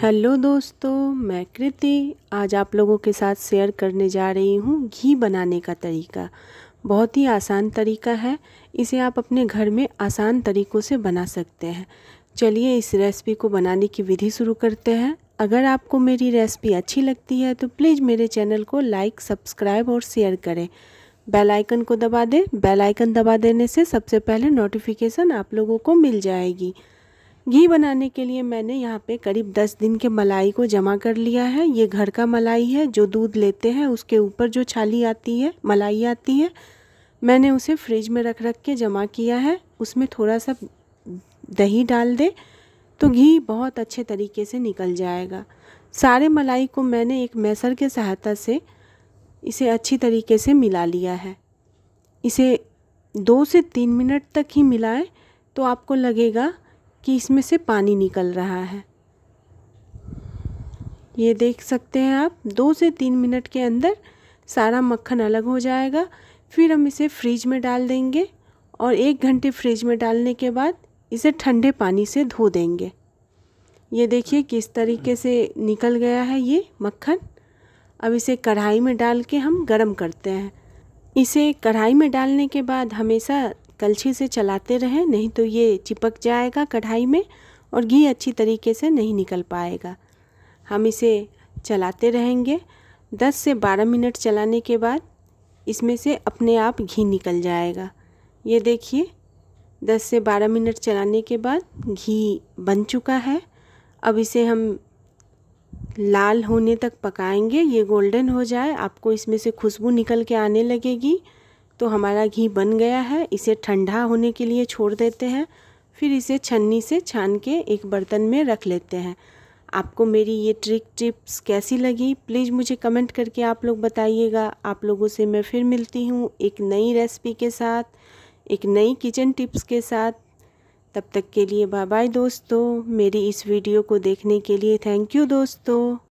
hello दोस्तों मैं कृति आज आप लोगों के साथ शेयर करने जा रही हूँ घी बनाने का तरीका बहुत ही आसान तरीका है इसे आप अपने घर में आसान तरीक़ों से बना सकते हैं चलिए इस रेसिपी को बनाने की विधि शुरू करते हैं अगर आपको मेरी रेसिपी अच्छी लगती है तो प्लीज़ मेरे चैनल को लाइक सब्सक्राइब और शेयर करें बेल आइकन को दबा दें बेल आइकन दबा देने से सबसे पहले नोटिफिकेशन आप लोगों को मिल जाएगी घी बनाने के लिए मैंने यहाँ पे करीब 10 दिन के मलाई को जमा कर लिया है ये घर का मलाई है जो दूध लेते हैं उसके ऊपर जो छाली आती है मलाई आती है मैंने उसे फ्रिज में रख रख के जमा किया है उसमें थोड़ा सा दही डाल दे तो घी बहुत अच्छे तरीके से निकल जाएगा सारे मलाई को मैंने एक मैसर के सहायता से इसे अच्छी तरीके से मिला लिया है इसे दो से तीन मिनट तक ही मिलाएं तो आपको लगेगा कि इसमें से पानी निकल रहा है ये देख सकते हैं आप दो से तीन मिनट के अंदर सारा मक्खन अलग हो जाएगा फिर हम इसे फ्रिज में डाल देंगे और एक घंटे फ्रिज में डालने के बाद इसे ठंडे पानी से धो देंगे ये देखिए किस तरीके से निकल गया है ये मक्खन अब इसे कढ़ाई में डाल के हम गरम करते हैं इसे कढ़ाई में डालने के बाद हमेशा कलछी से चलाते रहें नहीं तो ये चिपक जाएगा कढ़ाई में और घी अच्छी तरीके से नहीं निकल पाएगा हम इसे चलाते रहेंगे 10 से 12 मिनट चलाने के बाद इसमें से अपने आप घी निकल जाएगा ये देखिए 10 से 12 मिनट चलाने के बाद घी बन चुका है अब इसे हम लाल होने तक पकाएंगे ये गोल्डन हो जाए आपको इसमें से खुशबू निकल के आने लगेगी तो हमारा घी बन गया है इसे ठंडा होने के लिए छोड़ देते हैं फिर इसे छन्नी से छान के एक बर्तन में रख लेते हैं आपको मेरी ये ट्रिक टिप्स कैसी लगी प्लीज़ मुझे कमेंट करके आप लोग बताइएगा आप लोगों से मैं फिर मिलती हूँ एक नई रेसिपी के साथ एक नई किचन टिप्स के साथ तब तक के लिए बाय बाय दोस्तों मेरी इस वीडियो को देखने के लिए थैंक यू दोस्तों